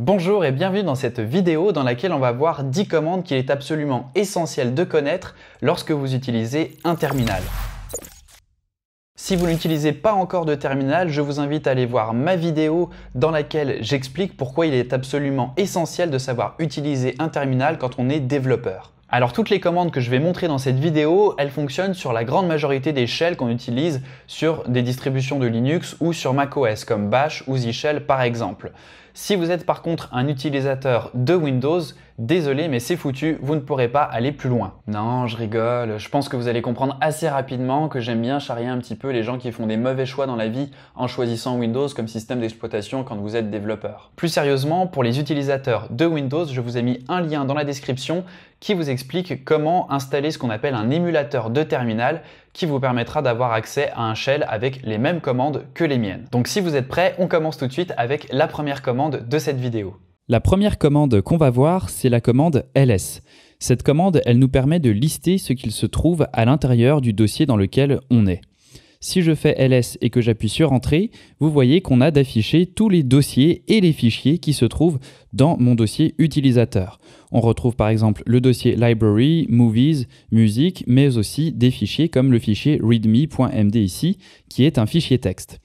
Bonjour et bienvenue dans cette vidéo dans laquelle on va voir 10 commandes qu'il est absolument essentiel de connaître lorsque vous utilisez un terminal. Si vous n'utilisez pas encore de terminal, je vous invite à aller voir ma vidéo dans laquelle j'explique pourquoi il est absolument essentiel de savoir utiliser un terminal quand on est développeur. Alors toutes les commandes que je vais montrer dans cette vidéo, elles fonctionnent sur la grande majorité des shells qu'on utilise sur des distributions de Linux ou sur macOS comme Bash ou Z par exemple. Si vous êtes par contre un utilisateur de Windows, désolé mais c'est foutu, vous ne pourrez pas aller plus loin. Non, je rigole, je pense que vous allez comprendre assez rapidement que j'aime bien charrier un petit peu les gens qui font des mauvais choix dans la vie en choisissant Windows comme système d'exploitation quand vous êtes développeur. Plus sérieusement, pour les utilisateurs de Windows, je vous ai mis un lien dans la description qui vous explique comment installer ce qu'on appelle un émulateur de terminal qui vous permettra d'avoir accès à un shell avec les mêmes commandes que les miennes. Donc si vous êtes prêts, on commence tout de suite avec la première commande de cette vidéo. La première commande qu'on va voir, c'est la commande ls. Cette commande, elle nous permet de lister ce qu'il se trouve à l'intérieur du dossier dans lequel on est. Si je fais ls et que j'appuie sur Entrée, vous voyez qu'on a d'afficher tous les dossiers et les fichiers qui se trouvent dans mon dossier utilisateur. On retrouve par exemple le dossier Library, Movies, Musique, mais aussi des fichiers comme le fichier readme.md ici, qui est un fichier texte.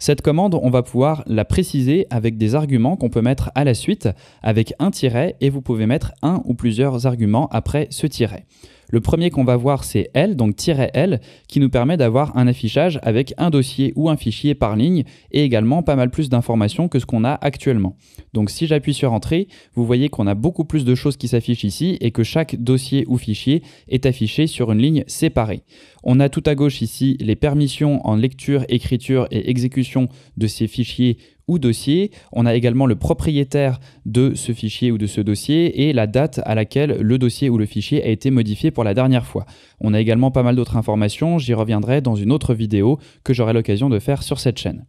Cette commande, on va pouvoir la préciser avec des arguments qu'on peut mettre à la suite avec un tiret et vous pouvez mettre un ou plusieurs arguments après ce tiret. Le premier qu'on va voir, c'est L, donc "-L", qui nous permet d'avoir un affichage avec un dossier ou un fichier par ligne et également pas mal plus d'informations que ce qu'on a actuellement. Donc si j'appuie sur Entrée, vous voyez qu'on a beaucoup plus de choses qui s'affichent ici et que chaque dossier ou fichier est affiché sur une ligne séparée. On a tout à gauche ici les permissions en lecture, écriture et exécution de ces fichiers ou dossier. On a également le propriétaire de ce fichier ou de ce dossier et la date à laquelle le dossier ou le fichier a été modifié pour la dernière fois. On a également pas mal d'autres informations, j'y reviendrai dans une autre vidéo que j'aurai l'occasion de faire sur cette chaîne.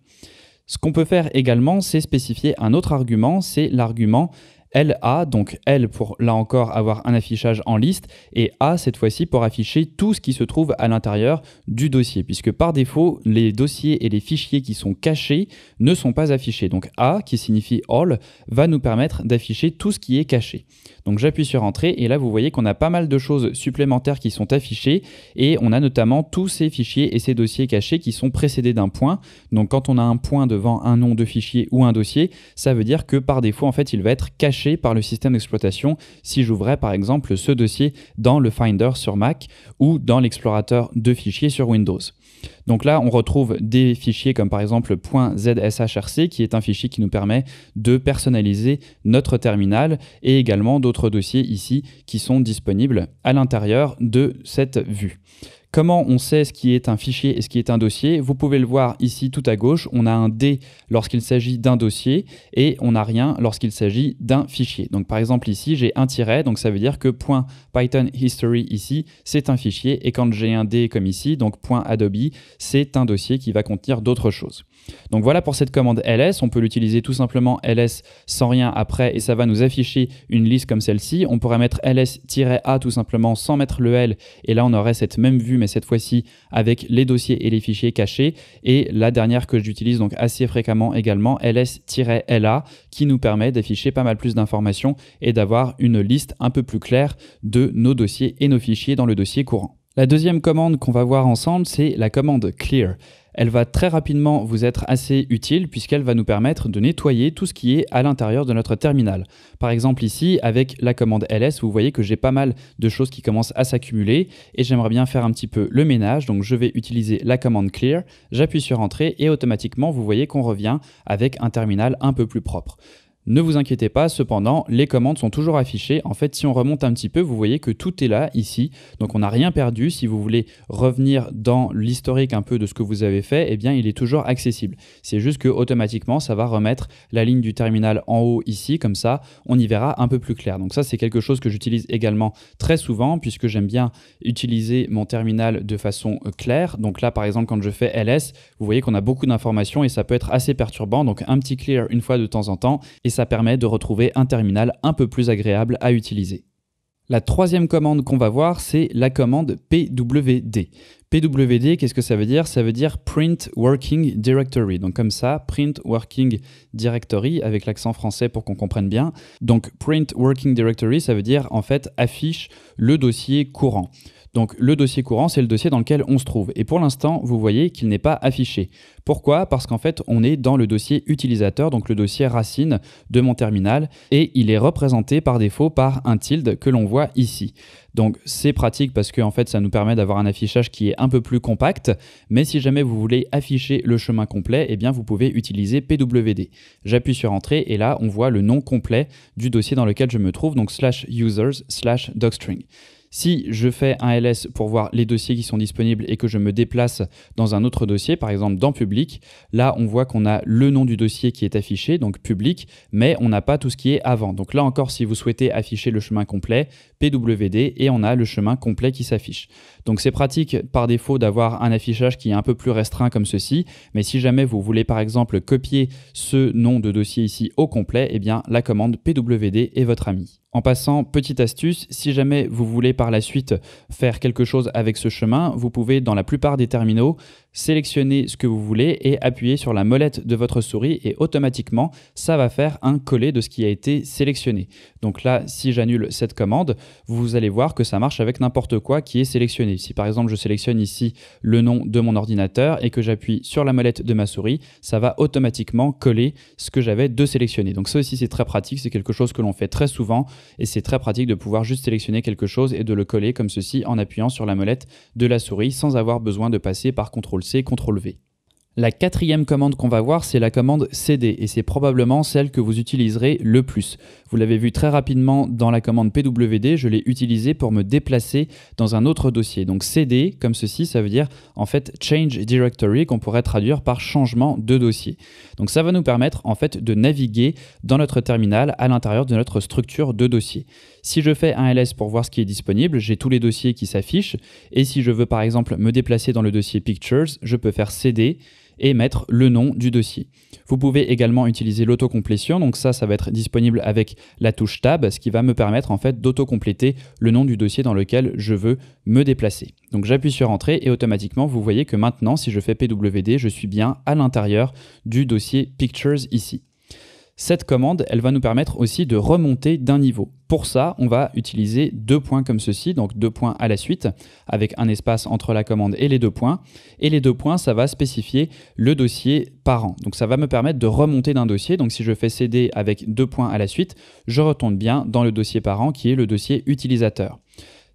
Ce qu'on peut faire également, c'est spécifier un autre argument, c'est l'argument LA, donc L pour là encore avoir un affichage en liste, et A cette fois-ci pour afficher tout ce qui se trouve à l'intérieur du dossier, puisque par défaut, les dossiers et les fichiers qui sont cachés ne sont pas affichés. Donc A, qui signifie All, va nous permettre d'afficher tout ce qui est caché. Donc j'appuie sur Entrée, et là vous voyez qu'on a pas mal de choses supplémentaires qui sont affichées, et on a notamment tous ces fichiers et ces dossiers cachés qui sont précédés d'un point. Donc quand on a un point devant un nom de fichier ou un dossier, ça veut dire que par défaut, en fait, il va être caché par le système d'exploitation si j'ouvrais par exemple ce dossier dans le Finder sur Mac ou dans l'explorateur de fichiers sur Windows. Donc là, on retrouve des fichiers comme par exemple .zshrc qui est un fichier qui nous permet de personnaliser notre terminal et également d'autres dossiers ici qui sont disponibles à l'intérieur de cette vue. Comment on sait ce qui est un fichier et ce qui est un dossier Vous pouvez le voir ici tout à gauche, on a un D lorsqu'il s'agit d'un dossier et on n'a rien lorsqu'il s'agit d'un fichier. Donc par exemple ici, j'ai un tiret, donc ça veut dire que .python history ici, c'est un fichier et quand j'ai un D comme ici, donc .adobe, c'est un dossier qui va contenir d'autres choses. Donc voilà pour cette commande ls, on peut l'utiliser tout simplement ls sans rien après et ça va nous afficher une liste comme celle-ci. On pourrait mettre ls-a tout simplement sans mettre le l et là on aurait cette même vue mais cette fois-ci avec les dossiers et les fichiers cachés et la dernière que j'utilise donc assez fréquemment également ls-la qui nous permet d'afficher pas mal plus d'informations et d'avoir une liste un peu plus claire de nos dossiers et nos fichiers dans le dossier courant. La deuxième commande qu'on va voir ensemble, c'est la commande clear. Elle va très rapidement vous être assez utile puisqu'elle va nous permettre de nettoyer tout ce qui est à l'intérieur de notre terminal. Par exemple ici, avec la commande ls, vous voyez que j'ai pas mal de choses qui commencent à s'accumuler et j'aimerais bien faire un petit peu le ménage. Donc je vais utiliser la commande clear, j'appuie sur entrée et automatiquement vous voyez qu'on revient avec un terminal un peu plus propre. Ne vous inquiétez pas, cependant, les commandes sont toujours affichées. En fait, si on remonte un petit peu, vous voyez que tout est là ici. Donc on n'a rien perdu. Si vous voulez revenir dans l'historique un peu de ce que vous avez fait, eh bien il est toujours accessible. C'est juste que automatiquement, ça va remettre la ligne du terminal en haut ici, comme ça, on y verra un peu plus clair. Donc ça, c'est quelque chose que j'utilise également très souvent, puisque j'aime bien utiliser mon terminal de façon euh, claire. Donc là, par exemple, quand je fais ls, vous voyez qu'on a beaucoup d'informations et ça peut être assez perturbant. Donc un petit clear une fois de temps en temps, et ça permet de retrouver un terminal un peu plus agréable à utiliser. La troisième commande qu'on va voir, c'est la commande PWD. PWD, qu'est-ce que ça veut dire Ça veut dire Print Working Directory. Donc comme ça, Print Working Directory, avec l'accent français pour qu'on comprenne bien. Donc Print Working Directory, ça veut dire en fait affiche le dossier courant. Donc le dossier courant, c'est le dossier dans lequel on se trouve. Et pour l'instant, vous voyez qu'il n'est pas affiché. Pourquoi Parce qu'en fait, on est dans le dossier utilisateur, donc le dossier racine de mon terminal, et il est représenté par défaut par un tilde que l'on voit ici. Donc c'est pratique parce que en fait ça nous permet d'avoir un affichage qui est un peu plus compact, mais si jamais vous voulez afficher le chemin complet, eh bien vous pouvez utiliser PWD. J'appuie sur Entrée et là on voit le nom complet du dossier dans lequel je me trouve, donc slash users slash docstring. Si je fais un LS pour voir les dossiers qui sont disponibles et que je me déplace dans un autre dossier, par exemple dans public, là on voit qu'on a le nom du dossier qui est affiché, donc public, mais on n'a pas tout ce qui est avant. Donc là encore, si vous souhaitez afficher le chemin complet, PWD, et on a le chemin complet qui s'affiche. Donc c'est pratique par défaut d'avoir un affichage qui est un peu plus restreint comme ceci, mais si jamais vous voulez par exemple copier ce nom de dossier ici au complet, eh bien la commande PWD est votre ami. En passant, petite astuce, si jamais vous voulez par la suite faire quelque chose avec ce chemin, vous pouvez dans la plupart des terminaux sélectionnez ce que vous voulez et appuyez sur la molette de votre souris et automatiquement ça va faire un coller de ce qui a été sélectionné. Donc là, si j'annule cette commande, vous allez voir que ça marche avec n'importe quoi qui est sélectionné. Si par exemple je sélectionne ici le nom de mon ordinateur et que j'appuie sur la molette de ma souris, ça va automatiquement coller ce que j'avais de sélectionné. Donc ça aussi c'est très pratique, c'est quelque chose que l'on fait très souvent et c'est très pratique de pouvoir juste sélectionner quelque chose et de le coller comme ceci en appuyant sur la molette de la souris sans avoir besoin de passer par contrôle c CTRL-V. La quatrième commande qu'on va voir, c'est la commande CD, et c'est probablement celle que vous utiliserez le plus. Vous l'avez vu très rapidement dans la commande PWD, je l'ai utilisée pour me déplacer dans un autre dossier. Donc CD, comme ceci, ça veut dire en fait Change Directory, qu'on pourrait traduire par changement de dossier. Donc ça va nous permettre en fait de naviguer dans notre terminal à l'intérieur de notre structure de dossier. Si je fais un ls pour voir ce qui est disponible, j'ai tous les dossiers qui s'affichent. Et si je veux par exemple me déplacer dans le dossier Pictures, je peux faire CD et mettre le nom du dossier. Vous pouvez également utiliser l'autocomplétion, donc ça, ça va être disponible avec la touche Tab, ce qui va me permettre en fait d'autocompléter le nom du dossier dans lequel je veux me déplacer. Donc j'appuie sur Entrée et automatiquement, vous voyez que maintenant, si je fais PWD, je suis bien à l'intérieur du dossier Pictures ici. Cette commande, elle va nous permettre aussi de remonter d'un niveau. Pour ça, on va utiliser deux points comme ceci, donc deux points à la suite, avec un espace entre la commande et les deux points. Et les deux points, ça va spécifier le dossier parent. Donc ça va me permettre de remonter d'un dossier. Donc si je fais cd avec deux points à la suite, je retourne bien dans le dossier parent qui est le dossier utilisateur.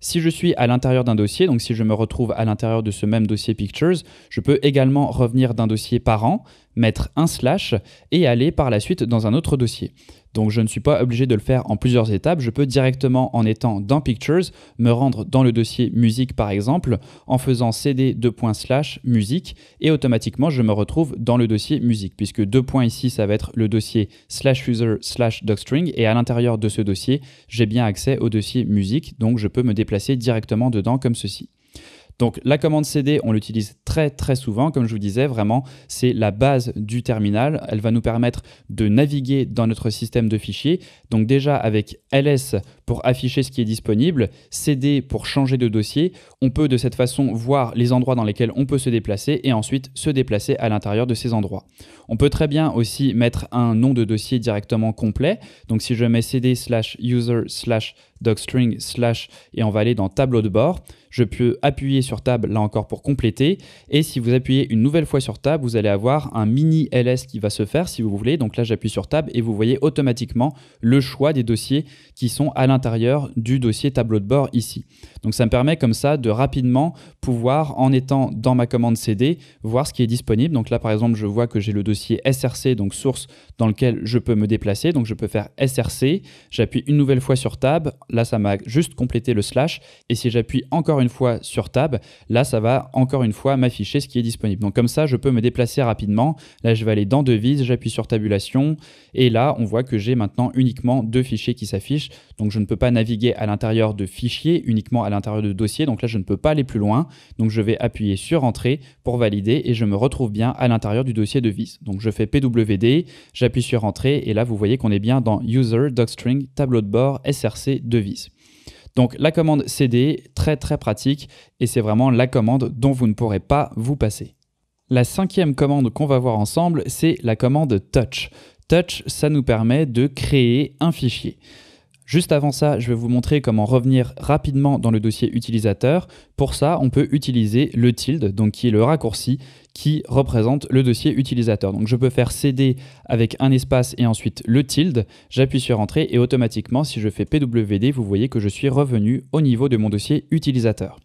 Si je suis à l'intérieur d'un dossier, donc si je me retrouve à l'intérieur de ce même dossier Pictures, je peux également revenir d'un dossier parent, mettre un slash et aller par la suite dans un autre dossier. Donc je ne suis pas obligé de le faire en plusieurs étapes, je peux directement en étant dans Pictures me rendre dans le dossier musique par exemple en faisant cd deux points slash musique et automatiquement je me retrouve dans le dossier musique puisque deux points ici ça va être le dossier slash user slash docstring et à l'intérieur de ce dossier j'ai bien accès au dossier musique donc je peux me déplacer directement dedans comme ceci. Donc la commande CD, on l'utilise très très souvent, comme je vous disais, vraiment c'est la base du terminal. Elle va nous permettre de naviguer dans notre système de fichiers. Donc déjà avec ls pour afficher ce qui est disponible, CD pour changer de dossier. On peut de cette façon voir les endroits dans lesquels on peut se déplacer et ensuite se déplacer à l'intérieur de ces endroits. On peut très bien aussi mettre un nom de dossier directement complet. Donc si je mets CD slash user slash docstring slash et on va aller dans tableau de bord. Je peux appuyer sur tab là encore pour compléter. Et si vous appuyez une nouvelle fois sur tab, vous allez avoir un mini LS qui va se faire si vous voulez. Donc là j'appuie sur tab et vous voyez automatiquement le choix des dossiers qui sont à l'intérieur intérieur du dossier tableau de bord ici. Donc ça me permet comme ça de rapidement pouvoir, en étant dans ma commande CD, voir ce qui est disponible. Donc là par exemple je vois que j'ai le dossier SRC, donc source dans lequel je peux me déplacer. Donc je peux faire SRC, j'appuie une nouvelle fois sur Tab, là ça m'a juste complété le slash, et si j'appuie encore une fois sur Tab, là ça va encore une fois m'afficher ce qui est disponible. Donc comme ça je peux me déplacer rapidement, là je vais aller dans Devise, j'appuie sur Tabulation, et là on voit que j'ai maintenant uniquement deux fichiers qui s'affichent, donc je ne ne peux pas naviguer à l'intérieur de fichiers, uniquement à l'intérieur de dossiers. Donc là, je ne peux pas aller plus loin. Donc je vais appuyer sur Entrée pour valider et je me retrouve bien à l'intérieur du dossier de vis. Donc je fais PWD, j'appuie sur Entrée et là, vous voyez qu'on est bien dans User, Docstring, tableau de bord, SRC, Devise. Donc la commande CD, très très pratique et c'est vraiment la commande dont vous ne pourrez pas vous passer. La cinquième commande qu'on va voir ensemble, c'est la commande touch. Touch, ça nous permet de créer un fichier. Juste avant ça, je vais vous montrer comment revenir rapidement dans le dossier utilisateur. Pour ça, on peut utiliser le tilde, donc qui est le raccourci qui représente le dossier utilisateur. Donc je peux faire CD avec un espace et ensuite le tilde, j'appuie sur Entrée et automatiquement si je fais PWD, vous voyez que je suis revenu au niveau de mon dossier utilisateur.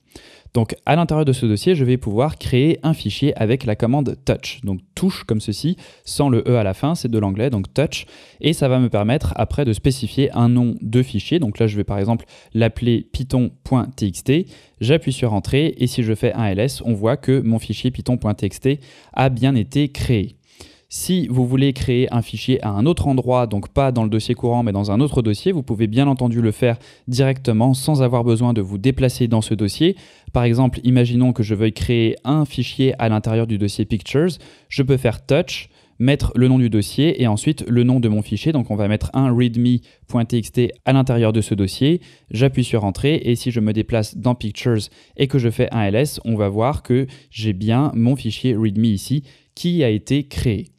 Donc à l'intérieur de ce dossier, je vais pouvoir créer un fichier avec la commande touch. Donc touche comme ceci, sans le E à la fin, c'est de l'anglais, donc touch. Et ça va me permettre après de spécifier un nom de fichier. Donc là, je vais par exemple l'appeler python.txt. J'appuie sur entrée et si je fais un ls, on voit que mon fichier python.txt a bien été créé. Si vous voulez créer un fichier à un autre endroit, donc pas dans le dossier courant mais dans un autre dossier, vous pouvez bien entendu le faire directement sans avoir besoin de vous déplacer dans ce dossier. Par exemple, imaginons que je veuille créer un fichier à l'intérieur du dossier Pictures, je peux faire Touch, mettre le nom du dossier et ensuite le nom de mon fichier. Donc on va mettre un readme.txt à l'intérieur de ce dossier. J'appuie sur Entrée et si je me déplace dans Pictures et que je fais un ls, on va voir que j'ai bien mon fichier readme ici qui a été créé.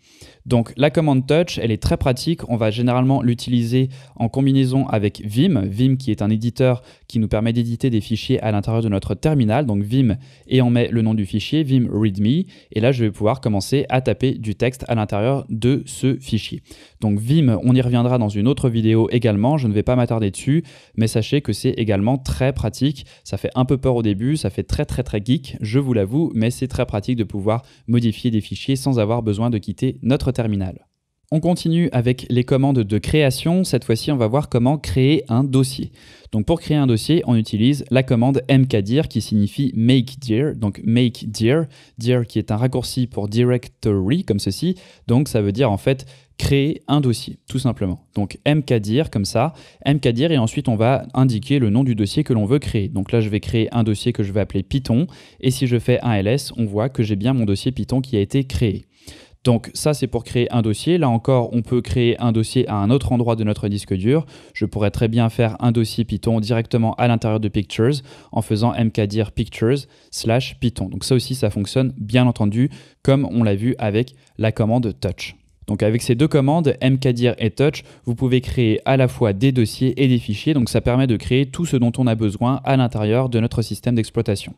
Donc la commande touch, elle est très pratique. On va généralement l'utiliser en combinaison avec Vim. Vim qui est un éditeur qui nous permet d'éditer des fichiers à l'intérieur de notre terminal. Donc Vim et on met le nom du fichier, Vim README. Et là, je vais pouvoir commencer à taper du texte à l'intérieur de ce fichier. Donc Vim, on y reviendra dans une autre vidéo également. Je ne vais pas m'attarder dessus, mais sachez que c'est également très pratique. Ça fait un peu peur au début, ça fait très très très geek, je vous l'avoue, mais c'est très pratique de pouvoir modifier des fichiers sans avoir besoin de quitter notre terminal. On continue avec les commandes de création. Cette fois-ci, on va voir comment créer un dossier. Donc pour créer un dossier, on utilise la commande mkdir qui signifie make dir, donc make dir, dir qui est un raccourci pour directory comme ceci. Donc ça veut dire en fait créer un dossier, tout simplement. Donc mkdir comme ça, mkdir et ensuite on va indiquer le nom du dossier que l'on veut créer. Donc là je vais créer un dossier que je vais appeler Python et si je fais un ls, on voit que j'ai bien mon dossier Python qui a été créé. Donc ça, c'est pour créer un dossier. Là encore, on peut créer un dossier à un autre endroit de notre disque dur. Je pourrais très bien faire un dossier Python directement à l'intérieur de Pictures en faisant mkdir pictures slash Python. Donc ça aussi, ça fonctionne bien entendu comme on l'a vu avec la commande touch. Donc avec ces deux commandes, mkdir et touch, vous pouvez créer à la fois des dossiers et des fichiers. Donc ça permet de créer tout ce dont on a besoin à l'intérieur de notre système d'exploitation.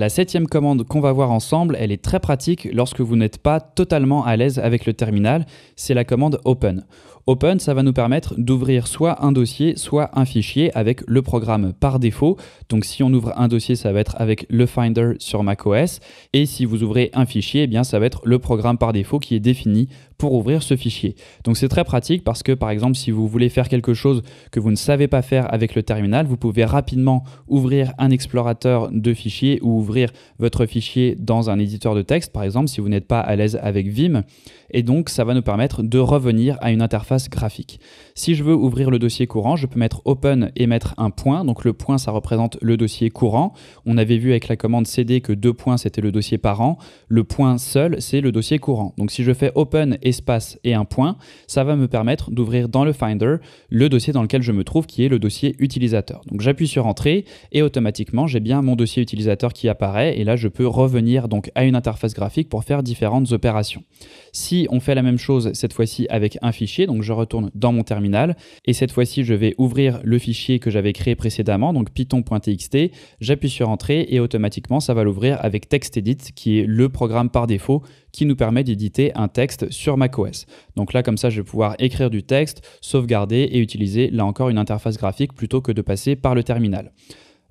La septième commande qu'on va voir ensemble, elle est très pratique lorsque vous n'êtes pas totalement à l'aise avec le terminal, c'est la commande Open. Open, ça va nous permettre d'ouvrir soit un dossier, soit un fichier avec le programme par défaut. Donc si on ouvre un dossier, ça va être avec le Finder sur macOS. Et si vous ouvrez un fichier, eh bien ça va être le programme par défaut qui est défini pour ouvrir ce fichier. Donc c'est très pratique parce que par exemple si vous voulez faire quelque chose que vous ne savez pas faire avec le terminal, vous pouvez rapidement ouvrir un explorateur de fichiers ou ouvrir votre fichier dans un éditeur de texte par exemple si vous n'êtes pas à l'aise avec Vim et donc ça va nous permettre de revenir à une interface graphique. Si je veux ouvrir le dossier courant, je peux mettre open et mettre un point. Donc le point ça représente le dossier courant. On avait vu avec la commande cd que deux points c'était le dossier parent, le point seul c'est le dossier courant. Donc si je fais open et espace et un point, ça va me permettre d'ouvrir dans le Finder le dossier dans lequel je me trouve, qui est le dossier utilisateur. Donc j'appuie sur Entrée et automatiquement j'ai bien mon dossier utilisateur qui apparaît et là je peux revenir donc à une interface graphique pour faire différentes opérations. Si on fait la même chose cette fois-ci avec un fichier, donc je retourne dans mon terminal et cette fois-ci je vais ouvrir le fichier que j'avais créé précédemment, donc python.txt, j'appuie sur Entrée et automatiquement ça va l'ouvrir avec TextEdit qui est le programme par défaut qui nous permet d'éditer un texte sur macOS. Donc là, comme ça, je vais pouvoir écrire du texte, sauvegarder et utiliser là encore une interface graphique plutôt que de passer par le terminal.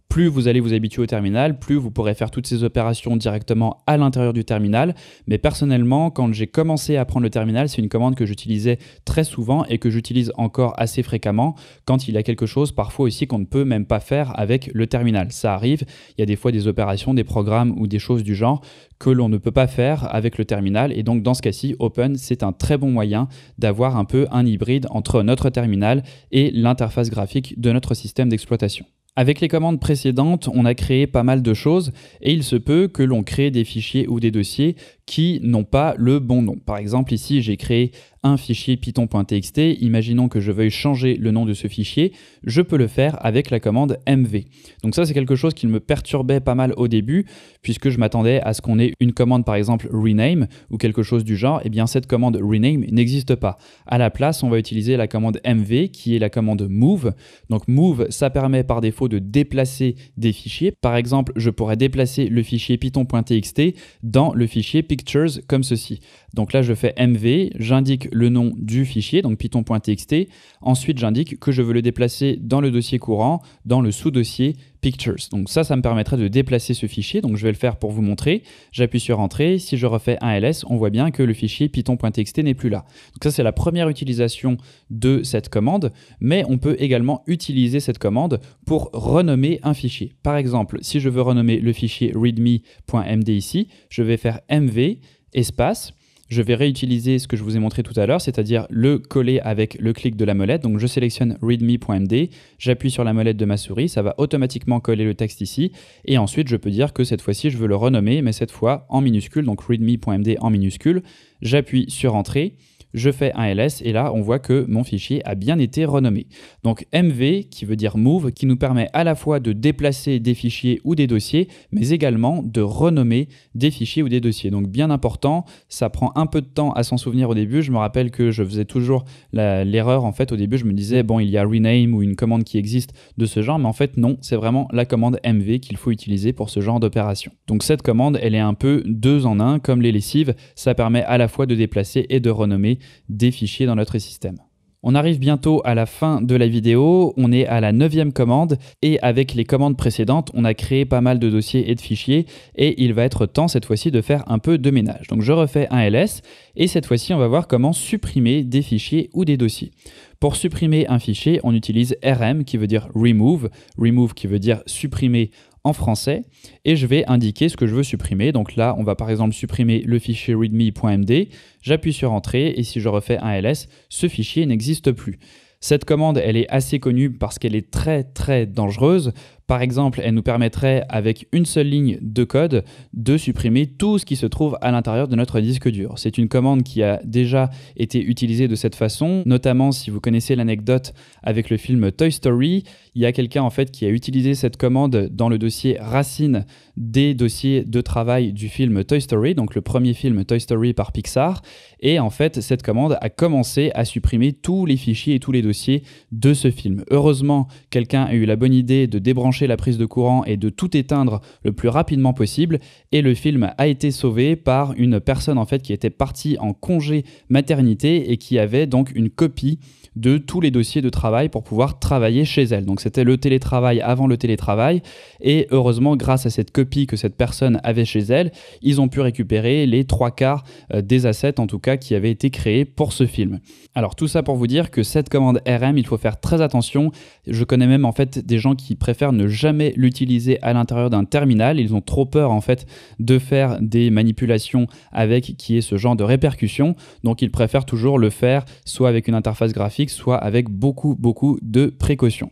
Plus vous allez vous habituer au terminal, plus vous pourrez faire toutes ces opérations directement à l'intérieur du terminal. Mais personnellement, quand j'ai commencé à prendre le terminal, c'est une commande que j'utilisais très souvent et que j'utilise encore assez fréquemment quand il y a quelque chose parfois aussi qu'on ne peut même pas faire avec le terminal. Ça arrive, il y a des fois des opérations, des programmes ou des choses du genre que l'on ne peut pas faire avec le terminal. Et donc dans ce cas-ci, Open, c'est un très bon moyen d'avoir un peu un hybride entre notre terminal et l'interface graphique de notre système d'exploitation. Avec les commandes précédentes, on a créé pas mal de choses et il se peut que l'on crée des fichiers ou des dossiers qui n'ont pas le bon nom. Par exemple, ici, j'ai créé un fichier python.txt, imaginons que je veuille changer le nom de ce fichier, je peux le faire avec la commande mv. Donc ça c'est quelque chose qui me perturbait pas mal au début, puisque je m'attendais à ce qu'on ait une commande par exemple rename ou quelque chose du genre, et eh bien cette commande rename n'existe pas. À la place, on va utiliser la commande mv qui est la commande move. Donc move, ça permet par défaut de déplacer des fichiers. Par exemple, je pourrais déplacer le fichier python.txt dans le fichier pictures comme ceci. Donc là, je fais mv, j'indique le nom du fichier, donc python.txt. Ensuite, j'indique que je veux le déplacer dans le dossier courant, dans le sous-dossier pictures. Donc ça, ça me permettrait de déplacer ce fichier. Donc je vais le faire pour vous montrer. J'appuie sur Entrée. Si je refais un ls, on voit bien que le fichier python.txt n'est plus là. Donc ça, c'est la première utilisation de cette commande. Mais on peut également utiliser cette commande pour renommer un fichier. Par exemple, si je veux renommer le fichier readme.md ici, je vais faire mv espace je vais réutiliser ce que je vous ai montré tout à l'heure, c'est-à-dire le coller avec le clic de la molette. Donc je sélectionne readme.md, j'appuie sur la molette de ma souris, ça va automatiquement coller le texte ici, et ensuite je peux dire que cette fois-ci je veux le renommer, mais cette fois en minuscule, donc readme.md en minuscule, j'appuie sur Entrée, je fais un ls et là on voit que mon fichier a bien été renommé. Donc mv qui veut dire move qui nous permet à la fois de déplacer des fichiers ou des dossiers mais également de renommer des fichiers ou des dossiers. Donc bien important, ça prend un peu de temps à s'en souvenir au début. Je me rappelle que je faisais toujours l'erreur en fait au début je me disais bon il y a rename ou une commande qui existe de ce genre mais en fait non c'est vraiment la commande mv qu'il faut utiliser pour ce genre d'opération. Donc cette commande elle est un peu deux en un comme les lessives, ça permet à la fois de déplacer et de renommer des fichiers dans notre système. On arrive bientôt à la fin de la vidéo, on est à la neuvième commande et avec les commandes précédentes, on a créé pas mal de dossiers et de fichiers et il va être temps cette fois-ci de faire un peu de ménage. Donc je refais un ls et cette fois-ci on va voir comment supprimer des fichiers ou des dossiers. Pour supprimer un fichier, on utilise rm qui veut dire remove, remove qui veut dire supprimer français et je vais indiquer ce que je veux supprimer. Donc là, on va par exemple supprimer le fichier readme.md, j'appuie sur Entrée et si je refais un ls, ce fichier n'existe plus. Cette commande, elle est assez connue parce qu'elle est très très dangereuse. Par exemple, elle nous permettrait, avec une seule ligne de code, de supprimer tout ce qui se trouve à l'intérieur de notre disque dur. C'est une commande qui a déjà été utilisée de cette façon, notamment si vous connaissez l'anecdote avec le film Toy Story, il y a quelqu'un en fait qui a utilisé cette commande dans le dossier racine des dossiers de travail du film Toy Story, donc le premier film Toy Story par Pixar, et en fait cette commande a commencé à supprimer tous les fichiers et tous les dossiers de ce film. Heureusement, quelqu'un a eu la bonne idée de débrancher la prise de courant et de tout éteindre le plus rapidement possible. Et le film a été sauvé par une personne en fait qui était partie en congé maternité et qui avait donc une copie de tous les dossiers de travail pour pouvoir travailler chez elle. Donc c'était le télétravail avant le télétravail. Et heureusement, grâce à cette copie que cette personne avait chez elle, ils ont pu récupérer les trois quarts euh, des assets, en tout cas, qui avaient été créés pour ce film. Alors tout ça pour vous dire que cette commande RM, il faut faire très attention. Je connais même en fait des gens qui préfèrent ne jamais l'utiliser à l'intérieur d'un terminal. Ils ont trop peur en fait de faire des manipulations avec qui est ce genre de répercussions. Donc ils préfèrent toujours le faire soit avec une interface graphique, soit avec beaucoup beaucoup de précautions.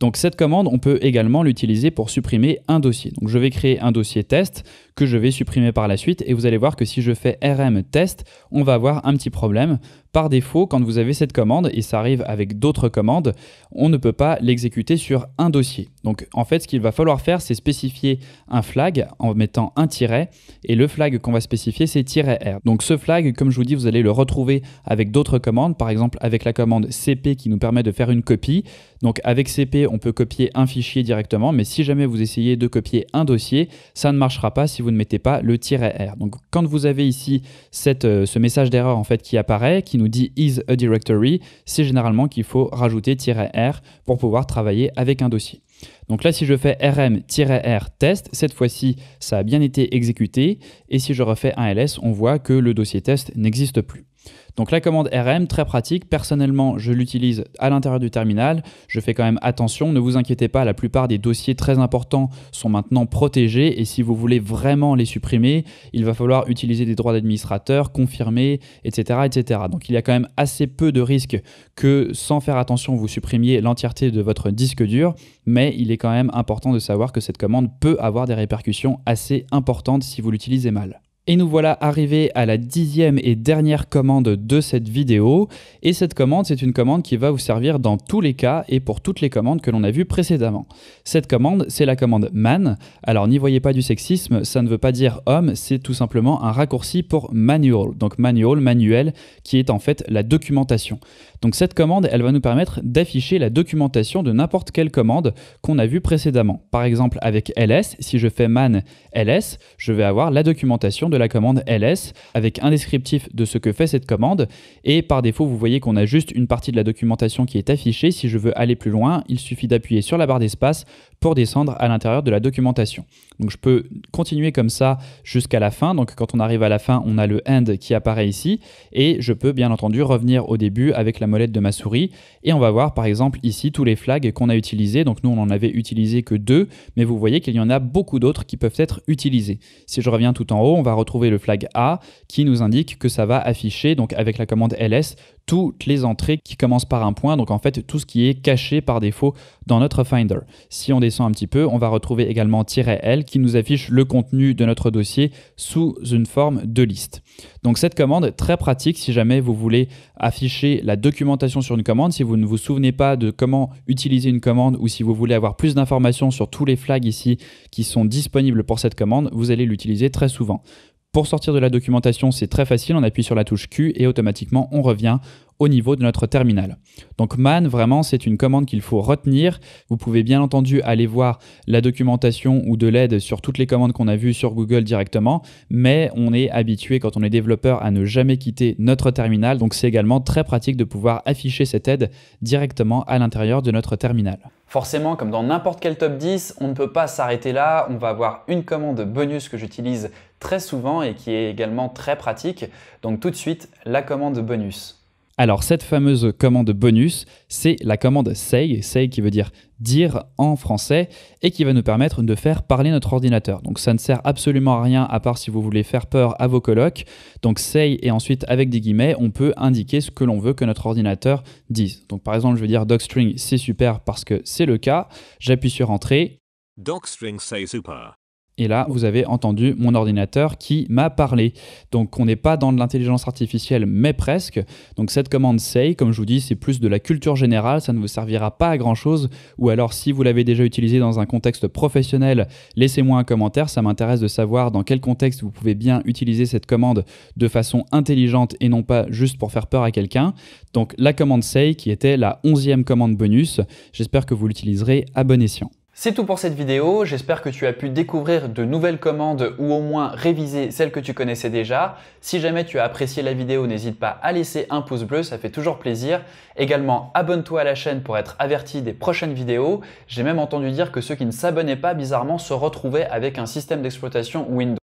Donc cette commande, on peut également l'utiliser pour supprimer un dossier. Donc je vais créer un dossier test que je vais supprimer par la suite et vous allez voir que si je fais rm test, on va avoir un petit problème par défaut, quand vous avez cette commande, et ça arrive avec d'autres commandes, on ne peut pas l'exécuter sur un dossier. Donc en fait, ce qu'il va falloir faire, c'est spécifier un flag en mettant un tiret, et le flag qu'on va spécifier, c'est -r. Donc ce flag, comme je vous dis, vous allez le retrouver avec d'autres commandes, par exemple avec la commande cp qui nous permet de faire une copie. Donc avec cp, on peut copier un fichier directement, mais si jamais vous essayez de copier un dossier, ça ne marchera pas si vous ne mettez pas le -r. Donc quand vous avez ici euh, ce message d'erreur en fait qui apparaît, qui nous dit is a directory, c'est généralement qu'il faut rajouter "-r" pour pouvoir travailler avec un dossier. Donc là, si je fais rm-r test, cette fois-ci, ça a bien été exécuté. Et si je refais un ls, on voit que le dossier test n'existe plus. Donc la commande RM, très pratique. Personnellement, je l'utilise à l'intérieur du terminal. Je fais quand même attention. Ne vous inquiétez pas, la plupart des dossiers très importants sont maintenant protégés. Et si vous voulez vraiment les supprimer, il va falloir utiliser des droits d'administrateur, confirmer, etc., etc. Donc il y a quand même assez peu de risques que sans faire attention, vous supprimiez l'entièreté de votre disque dur. Mais il est quand même important de savoir que cette commande peut avoir des répercussions assez importantes si vous l'utilisez mal. Et nous voilà arrivés à la dixième et dernière commande de cette vidéo. Et cette commande, c'est une commande qui va vous servir dans tous les cas et pour toutes les commandes que l'on a vues précédemment. Cette commande, c'est la commande man. Alors n'y voyez pas du sexisme, ça ne veut pas dire homme, c'est tout simplement un raccourci pour manual. Donc manual, manuel, qui est en fait la documentation. Donc cette commande, elle va nous permettre d'afficher la documentation de n'importe quelle commande qu'on a vue précédemment. Par exemple, avec ls, si je fais man ls, je vais avoir la documentation de la commande ls avec un descriptif de ce que fait cette commande. Et par défaut, vous voyez qu'on a juste une partie de la documentation qui est affichée. Si je veux aller plus loin, il suffit d'appuyer sur la barre d'espace pour descendre à l'intérieur de la documentation. Donc je peux continuer comme ça jusqu'à la fin. Donc quand on arrive à la fin, on a le end qui apparaît ici et je peux bien entendu revenir au début avec la molette de ma souris et on va voir par exemple ici tous les flags qu'on a utilisés. Donc nous on n'en avait utilisé que deux, mais vous voyez qu'il y en a beaucoup d'autres qui peuvent être utilisés. Si je reviens tout en haut, on va retrouver le flag A qui nous indique que ça va afficher donc avec la commande ls toutes les entrées qui commencent par un point, donc en fait tout ce qui est caché par défaut dans notre Finder. Si on descend un petit peu, on va retrouver également "-l", qui nous affiche le contenu de notre dossier sous une forme de liste. Donc cette commande, très pratique si jamais vous voulez afficher la documentation sur une commande, si vous ne vous souvenez pas de comment utiliser une commande ou si vous voulez avoir plus d'informations sur tous les flags ici qui sont disponibles pour cette commande, vous allez l'utiliser très souvent. Pour sortir de la documentation, c'est très facile, on appuie sur la touche Q et automatiquement on revient au niveau de notre terminal. Donc man, vraiment, c'est une commande qu'il faut retenir. Vous pouvez bien entendu aller voir la documentation ou de l'aide sur toutes les commandes qu'on a vues sur Google directement, mais on est habitué quand on est développeur à ne jamais quitter notre terminal, donc c'est également très pratique de pouvoir afficher cette aide directement à l'intérieur de notre terminal. Forcément, comme dans n'importe quel top 10, on ne peut pas s'arrêter là, on va avoir une commande bonus que j'utilise très souvent et qui est également très pratique. Donc tout de suite, la commande bonus. Alors cette fameuse commande bonus, c'est la commande say, say qui veut dire dire en français et qui va nous permettre de faire parler notre ordinateur. Donc ça ne sert absolument à rien à part si vous voulez faire peur à vos colocs. Donc say et ensuite avec des guillemets, on peut indiquer ce que l'on veut que notre ordinateur dise. Donc par exemple, je vais dire docstring c'est super parce que c'est le cas. J'appuie sur entrée. Docstring say super. Et là, vous avez entendu mon ordinateur qui m'a parlé. Donc, on n'est pas dans de l'intelligence artificielle, mais presque. Donc, cette commande say, comme je vous dis, c'est plus de la culture générale. Ça ne vous servira pas à grand chose. Ou alors, si vous l'avez déjà utilisée dans un contexte professionnel, laissez-moi un commentaire. Ça m'intéresse de savoir dans quel contexte vous pouvez bien utiliser cette commande de façon intelligente et non pas juste pour faire peur à quelqu'un. Donc, la commande say, qui était la onzième commande bonus. J'espère que vous l'utiliserez à bon escient. C'est tout pour cette vidéo, j'espère que tu as pu découvrir de nouvelles commandes ou au moins réviser celles que tu connaissais déjà. Si jamais tu as apprécié la vidéo, n'hésite pas à laisser un pouce bleu, ça fait toujours plaisir. Également, abonne-toi à la chaîne pour être averti des prochaines vidéos. J'ai même entendu dire que ceux qui ne s'abonnaient pas bizarrement se retrouvaient avec un système d'exploitation Windows.